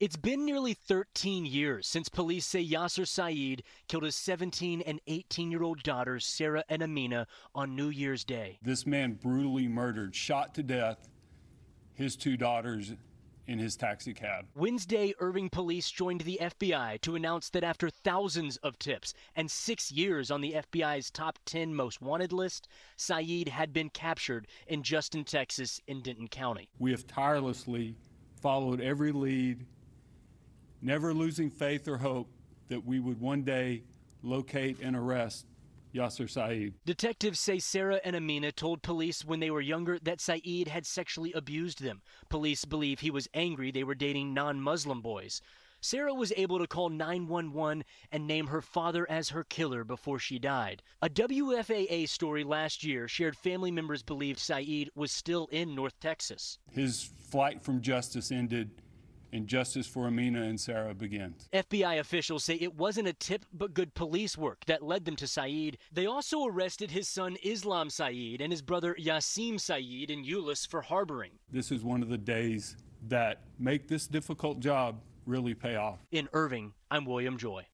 It's been nearly 13 years since police say Yasser Saeed killed his 17 and 18 year old daughters, Sarah and Amina, on New Year's Day. This man brutally murdered, shot to death, his two daughters in his taxi cab. Wednesday, Irving police joined the FBI to announce that after thousands of tips and six years on the FBI's top 10 most wanted list, Saeed had been captured in Justin, Texas, in Denton County. We have tirelessly followed every lead never losing faith or hope that we would one day locate and arrest Yasser Saeed. Detectives say Sarah and Amina told police when they were younger that Saeed had sexually abused them. Police believe he was angry they were dating non Muslim boys. Sarah was able to call 911 and name her father as her killer before she died. A WFAA story last year shared family members believed Saeed was still in North Texas. His flight from justice ended and justice for Amina and Sarah begins. FBI officials say it wasn't a tip but good police work that led them to Saeed. They also arrested his son Islam Saeed and his brother Yasim Saeed in Euless for harboring. This is one of the days that make this difficult job really pay off. In Irving, I'm William Joy.